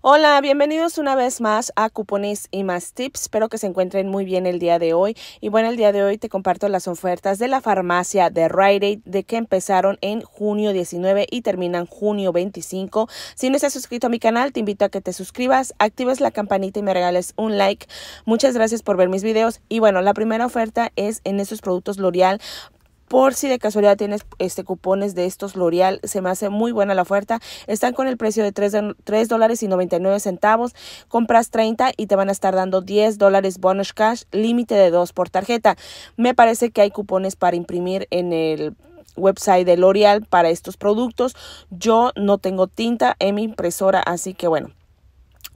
Hola, bienvenidos una vez más a Cupones y más tips. Espero que se encuentren muy bien el día de hoy. Y bueno, el día de hoy te comparto las ofertas de la farmacia de Rite Aid de que empezaron en junio 19 y terminan junio 25. Si no estás suscrito a mi canal, te invito a que te suscribas, actives la campanita y me regales un like. Muchas gracias por ver mis videos. Y bueno, la primera oferta es en estos productos L'Oreal por si de casualidad tienes este cupones de estos L'Oreal, se me hace muy buena la oferta. Están con el precio de 3 dólares y 99 centavos. Compras 30 y te van a estar dando 10 dólares bonus cash, límite de 2 por tarjeta. Me parece que hay cupones para imprimir en el website de L'Oreal para estos productos. Yo no tengo tinta en mi impresora, así que bueno,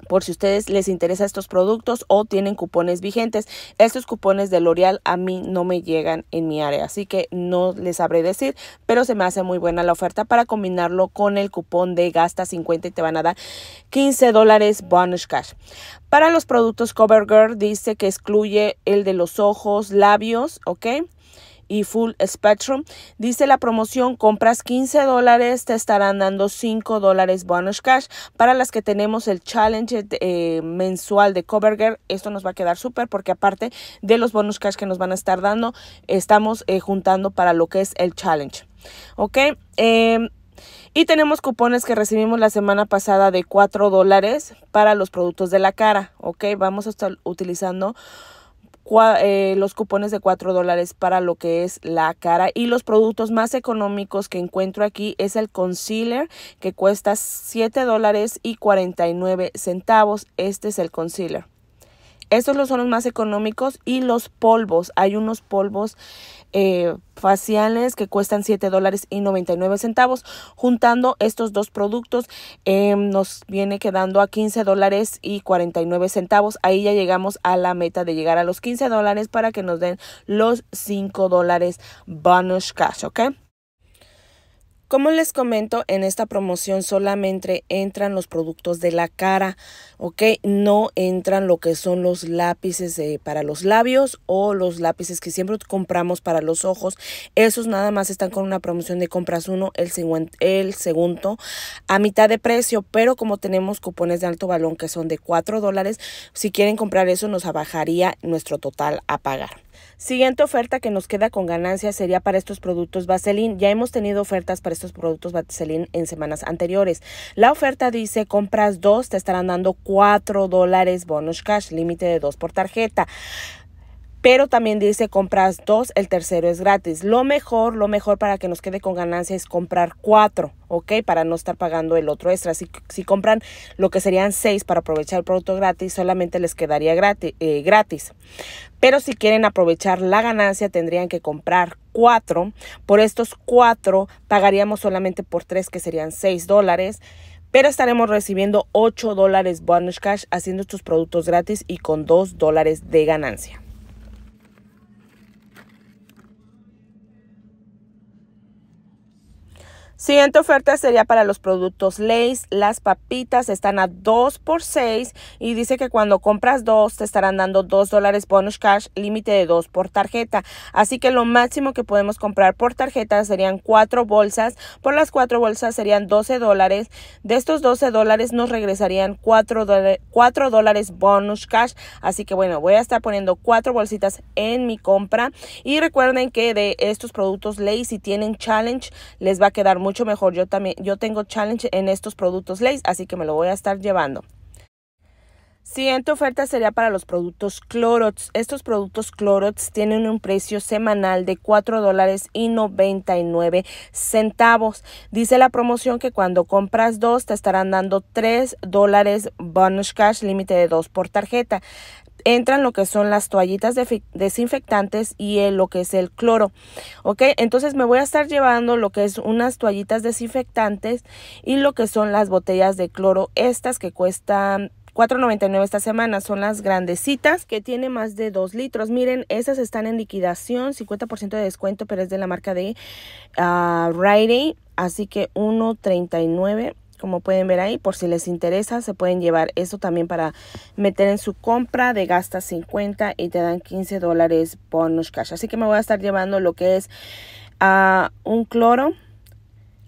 por si ustedes les interesa estos productos o tienen cupones vigentes. Estos cupones de L'Oreal a mí no me llegan en mi área, así que no les sabré decir, pero se me hace muy buena la oferta para combinarlo con el cupón de gasta 50 y te van a dar 15 dólares bonus cash. Para los productos CoverGirl dice que excluye el de los ojos, labios, ¿ok? y Full Spectrum. Dice la promoción, compras 15 dólares, te estarán dando 5 dólares bonus cash. Para las que tenemos el challenge eh, mensual de Covergirl, esto nos va a quedar súper porque aparte de los bonus cash que nos van a estar dando, estamos eh, juntando para lo que es el challenge. ¿Ok? Em, y tenemos cupones que recibimos la semana pasada de 4 dólares para los productos de la cara. Ok, vamos a estar utilizando eh, los cupones de 4 dólares para lo que es la cara. Y los productos más económicos que encuentro aquí es el concealer que cuesta 7 dólares y 49 centavos. Este es el concealer. Estos los son los más económicos y los polvos. Hay unos polvos eh, faciales que cuestan 7 dólares y 99 centavos. Juntando estos dos productos em, nos viene quedando a 15 dólares y 49 centavos. Ahí ya llegamos a la meta de llegar a los 15 dólares para que nos den los 5 dólares bonus cash, ¿ok? Como les comento, en esta promoción solamente entran los productos de la cara, ¿ok? No entran lo que son los lápices eh, para los labios o los lápices que siempre compramos para los ojos. Esos nada más están con una promoción de compras uno, el, el segundo, a mitad de precio, pero como tenemos cupones de alto balón que son de 4 dólares, si quieren comprar eso nos abajaría nuestro total a pagar. Siguiente oferta que nos queda con ganancia sería para estos productos Vaseline. Ya hemos tenido ofertas para estos productos Vaseline en semanas anteriores. La oferta dice compras dos, te estarán dando cuatro dólares bonus cash, límite de dos por tarjeta pero también dice compras dos, el tercero es gratis. Lo mejor, lo mejor para que nos quede con ganancia es comprar cuatro, ¿ok? Para no estar pagando el otro extra. Si, si compran lo que serían seis para aprovechar el producto gratis, solamente les quedaría eh, gratis. Pero si quieren aprovechar la ganancia, tendrían que comprar cuatro. Por estos cuatro, pagaríamos solamente por tres, que serían seis dólares pero estaremos recibiendo 8 dólares bonus cash haciendo estos productos gratis y con dos dólares de ganancia. Siguiente oferta sería para los productos Lays. Las papitas están a 2 por 6 y dice que cuando compras dos te estarán dando 2 dólares bonus cash, límite de 2 por tarjeta. Así que lo máximo que podemos comprar por tarjeta serían 4 bolsas. Por las 4 bolsas serían 12 dólares. De estos 12 dólares nos regresarían 4 dólares bonus cash. Así que bueno, voy a estar poniendo 4 bolsitas en mi compra. Y recuerden que de estos productos Lays, si tienen challenge, les va a quedar muy mucho mejor. Yo también, yo tengo challenge en estos productos Lays, así que me lo voy a estar llevando. Siguiente oferta sería para los productos Clorox. Estos productos Clorox tienen un precio semanal de 4 dólares y 99 centavos. Dice la promoción que cuando compras dos te estarán dando $3 dólares bonus cash límite de 2 por tarjeta entran lo que son las toallitas desinfectantes y lo que es el cloro. Ok, entonces me voy a estar llevando lo que es unas toallitas desinfectantes y lo que son las botellas de cloro, estas que cuestan 4.99 esta semana son las grandecitas que tiene más de 2 litros. Miren, esas están en liquidación, 50% de descuento, pero es de la marca de uh, Así que 1.39 como pueden ver ahí, por si les interesa, se pueden llevar eso también para meter en su compra de gasta 50 y te dan 15 dólares bonus cash. Así que me voy a estar llevando lo que es ah, un cloro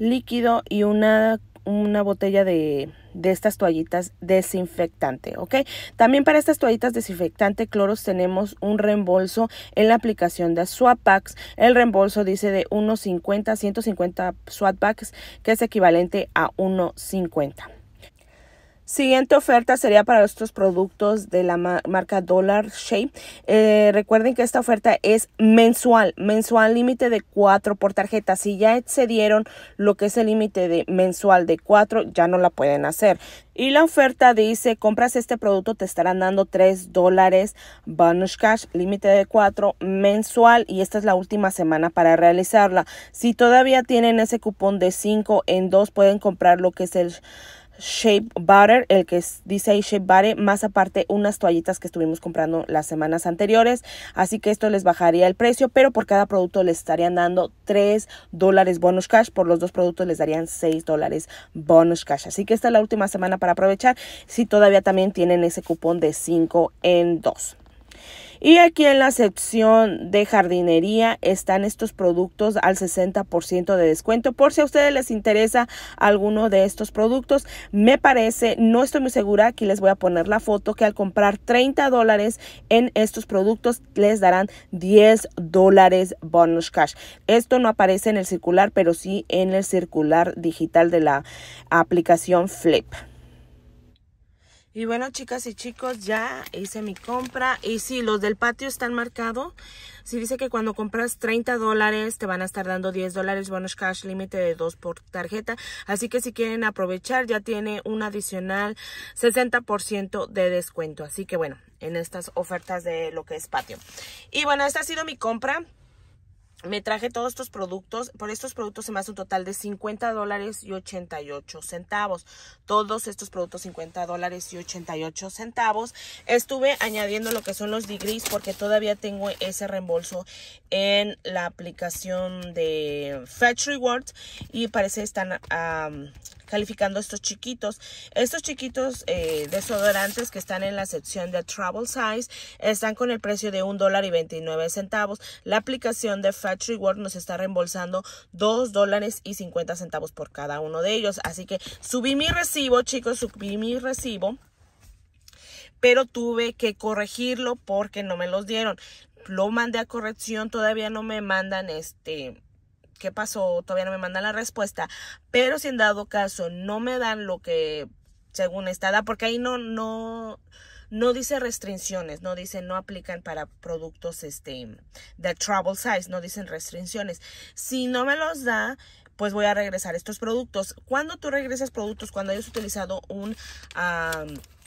líquido y una, una botella de de estas toallitas desinfectante, ¿ok? También para estas toallitas desinfectante cloros tenemos un reembolso en la aplicación de Packs. El reembolso dice de 1.50 150 Packs, que es equivalente a 1.50. Siguiente oferta sería para estos productos de la marca Dollar Shape. Eh, recuerden que esta oferta es mensual, mensual límite de 4 por tarjeta. Si ya excedieron lo que es el límite de mensual de 4, ya no la pueden hacer. Y la oferta dice, compras este producto, te estarán dando 3 dólares bonus cash, límite de 4 mensual y esta es la última semana para realizarla. Si todavía tienen ese cupón de 5 en 2, pueden comprar lo que es el Shape Butter, el que dice ahí Shape Butter, más aparte unas toallitas que estuvimos comprando las semanas anteriores. Así que esto les bajaría el precio, pero por cada producto les estarían dando 3 dólares bonus cash. Por los dos productos les darían 6 dólares bonus cash. Así que esta es la última semana para aprovechar si todavía también tienen ese cupón de 5 en 2. Y aquí en la sección de jardinería están estos productos al 60% de descuento. Por si a ustedes les interesa alguno de estos productos, me parece, no estoy muy segura, aquí les voy a poner la foto, que al comprar 30 dólares en estos productos les darán 10 dólares bonus cash. Esto no aparece en el circular, pero sí en el circular digital de la aplicación Flip. Y bueno, chicas y chicos, ya hice mi compra. Y sí, los del patio están marcados. Si dice que cuando compras 30 dólares te van a estar dando 10 dólares cash límite de 2 por tarjeta. Así que si quieren aprovechar ya tiene un adicional 60% de descuento. Así que bueno, en estas ofertas de lo que es patio. Y bueno, esta ha sido mi compra me traje todos estos productos. Por estos productos se me hace un total de 50 y 88 centavos. Todos estos productos 50 y 88 centavos. Estuve añadiendo lo que son los degrees porque todavía tengo ese reembolso en la aplicación de Fetch Rewards. Y parece están calificando estos chiquitos. Estos chiquitos eh, desodorantes que están en la sección de Travel Size están con el precio de $1.29. La aplicación de factory World nos está reembolsando $2.50 dólares por cada uno de ellos. Así que subí mi recibo, chicos, subí mi recibo. Pero tuve que corregirlo porque no me los dieron. Lo mandé a corrección, todavía no me mandan este qué pasó, todavía no me mandan la respuesta, pero si en dado caso no me dan lo que según está porque ahí no, no, no dice restricciones, no dice no aplican para productos este, de travel size, no dicen restricciones. Si no me los da, pues voy a regresar estos productos. Cuando tú regresas productos, cuando hayas utilizado un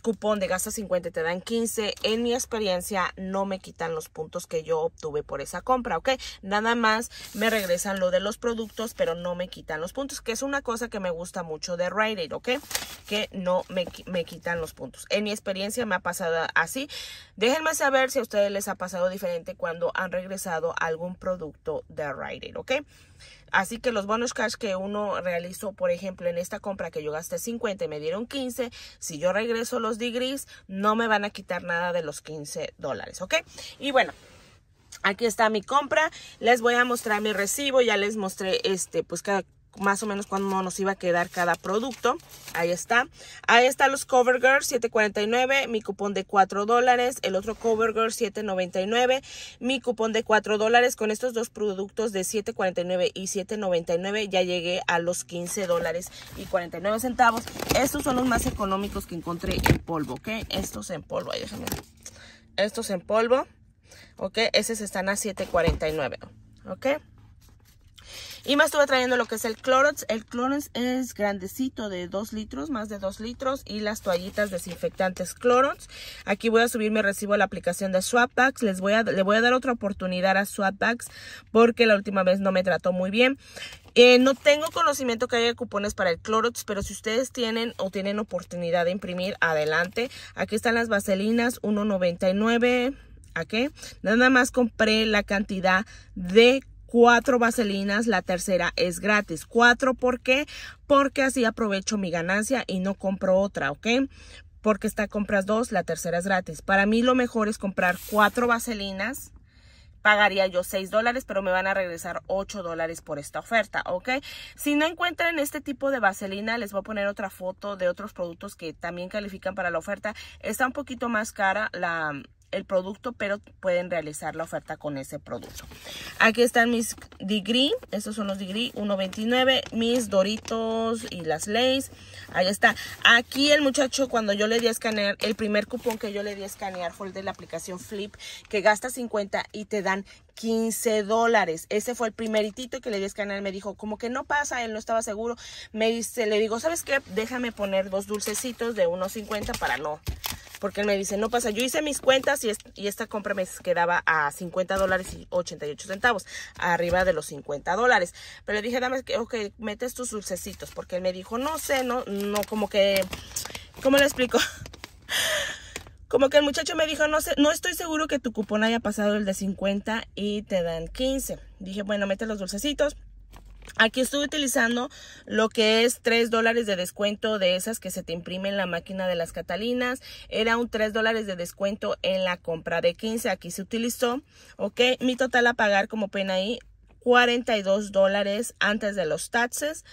cupón de gasta 50 te dan 15. En mi experiencia no me quitan los puntos que yo obtuve por esa compra, ¿ok? Nada más me regresan lo de los productos, pero no me quitan los puntos, que es una cosa que me gusta mucho de Rite Aid, ¿ok? Que no me, quitan los puntos. En mi experiencia me ha pasado así. Déjenme saber si a ustedes les ha pasado diferente cuando han regresado algún producto de Rite Aid, ¿ok? Así que los bonus cash que uno realizó, por ejemplo, en esta compra que yo gasté 50 y me dieron 15, si yo regreso los degrees, no me van a quitar nada de los 15 dólares, ¿ok? Y bueno, aquí está mi compra les voy a mostrar mi recibo ya les mostré este pues cada más o menos cuándo nos iba a quedar cada producto. Ahí está. Ahí están los CoverGirl 7.49, mi cupón de 4 dólares. El otro CoverGirl 7.99, mi cupón de 4 dólares. Con estos dos productos de 7.49 y 7.99 ya llegué a los $15.49 dólares y centavos. Estos son los más económicos que encontré en polvo, ¿ok? Estos en polvo, ahí déjame. Estos en polvo, ¿ok? Esos están a 7.49, ¿ok? Y más estuve trayendo lo que es el Clorox. El Clorox es grandecito de 2 litros, más de 2 litros. Y las toallitas desinfectantes Clorox. Aquí voy a subir mi recibo a la aplicación de Swapbacks. Les voy a, le voy a dar otra oportunidad a Swapbacks porque la última vez no me trató muy bien. Eh, no tengo conocimiento que haya cupones para el Clorox, pero si ustedes tienen o tienen oportunidad de imprimir, adelante. Aquí están las vaselinas, 1.99. ¿A qué? Nada más compré la cantidad de cuatro vaselinas, la tercera es gratis. Cuatro, ¿por qué? Porque así aprovecho mi ganancia y no compro otra, ¿ok? Porque está compras dos, la tercera es gratis. Para mí lo mejor es comprar cuatro vaselinas. Pagaría yo seis dólares, pero me van a regresar ocho dólares por esta oferta, ¿ok? Si no encuentran este tipo de vaselina, les voy a poner otra foto de otros productos que también califican para la oferta. Está un poquito más cara la, el producto, pero pueden realizar la oferta con ese producto. Aquí están mis degree, estos son los degree 1.29, mis Doritos y las Lays. Ahí está. Aquí el muchacho cuando yo le di a escanear, el primer cupón que yo le di a escanear fue el de la aplicación Flip, que gasta 50 y te dan 15 dólares. Ese fue el primeritito que le di a escanear. Me dijo, como que no pasa, él no estaba seguro. Me dice, le digo, ¿sabes qué? Déjame poner dos dulcecitos de 1.50 para no porque él me dice, no pasa, yo hice mis cuentas y, esta compra me quedaba a 50 dólares y 88 centavos, arriba de los 50 dólares. Pero le dije, dame, que metes tus dulcecitos, porque él me dijo, no sé, no, no, como que, ¿cómo le explico? Como que el muchacho me dijo, no sé, no estoy seguro que tu cupón haya pasado el de 50 y te dan 15. Dije, bueno, mete los dulcecitos. Aquí estuve utilizando lo que es 3 dólares de descuento de esas que se te imprime en la máquina de las Catalinas. Era un 3 dólares de descuento en la compra de 15. Aquí se utilizó. Ok, mi total a pagar como pena ahí 42 dólares antes de los taxes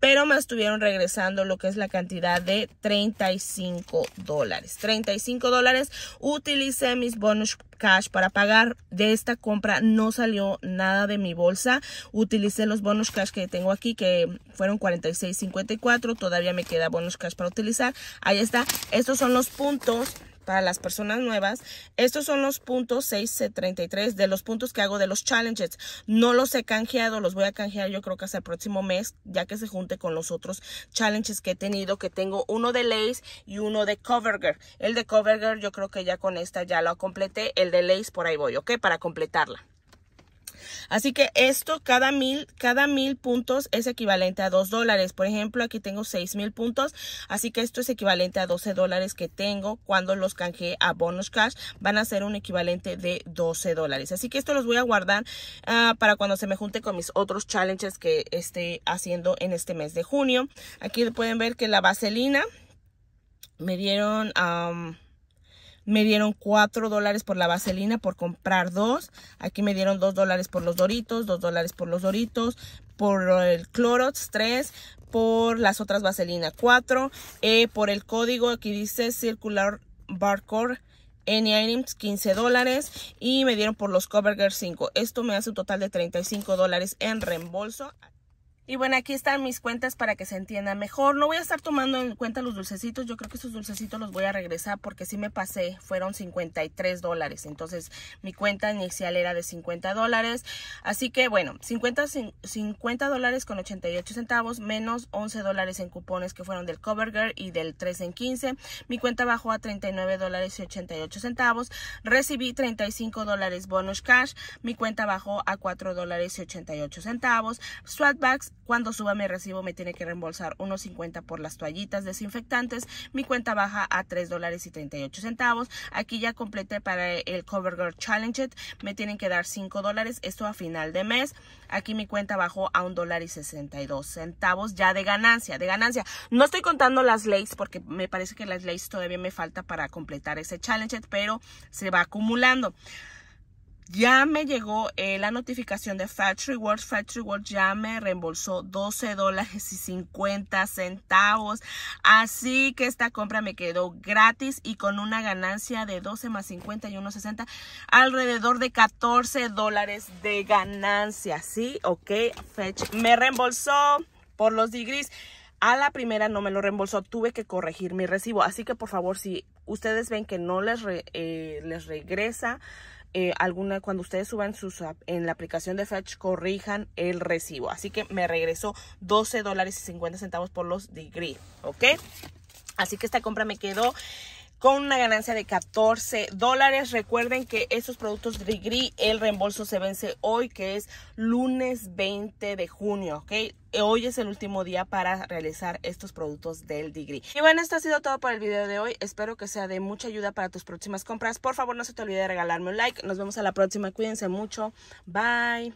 pero me estuvieron regresando lo que es la cantidad de 35 dólares. 35 dólares utilicé mis bonus cash para pagar de esta compra. No salió nada de mi bolsa. Utilicé los bonus cash que tengo aquí, que fueron 46.54. Todavía me queda bonus cash para utilizar. Ahí está. Estos son los puntos para las personas nuevas. Estos son los puntos 633 de los puntos que hago de los challenges. No los he canjeado, los voy a canjear yo creo que hasta el próximo mes, ya que se junte con los otros challenges que he tenido, que tengo uno de Lace y uno de Covergirl. El de Covergirl yo creo que ya con esta ya lo completé, el de Lace por ahí voy, ¿ok? Para completarla. Así que esto, cada mil, cada mil puntos es equivalente a 2 dólares. Por ejemplo, aquí tengo seis mil puntos. Así que esto es equivalente a 12 dólares que tengo cuando los canjeé a bonus cash. Van a ser un equivalente de 12 dólares. Así que esto los voy a guardar ah, para cuando se me junte con mis otros challenges que esté haciendo en este mes de junio. Aquí pueden ver que la vaselina me dieron me dieron 4 dólares por la vaselina por comprar dos. Aquí me dieron 2 dólares por los doritos, 2 dólares por los doritos, por el Clorox 3, por las otras vaselinas 4, eh, por el código aquí dice circular barcode Any Items 15 dólares y me dieron por los Covergirls 5. Esto me hace un total de 35 dólares en reembolso. Y bueno, aquí están mis cuentas para que se entienda mejor. No voy a estar tomando en cuenta los dulcecitos. Yo creo que esos dulcecitos los voy a regresar porque sí me pasé. Fueron 53 dólares. Entonces, mi cuenta inicial era de 50 dólares. Así que, bueno, 50, dólares con 88 centavos menos 11 dólares en cupones que fueron del CoverGirl y del 3 en 15. Mi cuenta bajó a 39 dólares y 88 centavos. Recibí 35 dólares bonus cash. Mi cuenta bajó a 4 dólares y 88 centavos. Swatbacks cuando suba mi recibo me tiene que reembolsar unos por las toallitas desinfectantes. Mi cuenta baja a $3.38. dólares y 38 centavos. Aquí ya completé para el CoverGirl Challenge. Me tienen que dar 5 dólares. Esto a final de mes. Aquí mi cuenta bajó a $1.62 dólar y 62 centavos ya de ganancia. De ganancia. No estoy contando las leyes porque me parece que las leyes todavía me falta para completar ese challenge. Pero se va acumulando. Ya me llegó eh, la notificación de Factory Rewards. Factory Rewards ya me reembolsó 12 dólares y 50 centavos. Así que esta compra me quedó gratis y con una ganancia de 12 más 50 y 1,60. Alrededor de 14 dólares de ganancia. ¿Sí? Ok. Fetch. Me reembolsó por los digris. A la primera no me lo reembolsó, tuve que corregir mi recibo. Así que por favor, si ustedes ven que no les, eh, les regresa eh, alguna, cuando ustedes suban sus en la aplicación de Fetch, corrijan el recibo. Así que me regresó 12 dólares y 50 centavos por los degree, ¿ok? Así que esta compra me quedó con una ganancia de 14 dólares. Recuerden que estos productos de el reembolso se vence hoy, que es lunes 20 de junio, ¿ok? Hoy es el último día para realizar estos productos del Degree. Y bueno, esto ha sido todo para el video de hoy. Espero que sea de mucha ayuda para tus próximas compras. Por favor, no se te olvide de regalarme un like. Nos vemos a la próxima. Cuídense mucho. Bye.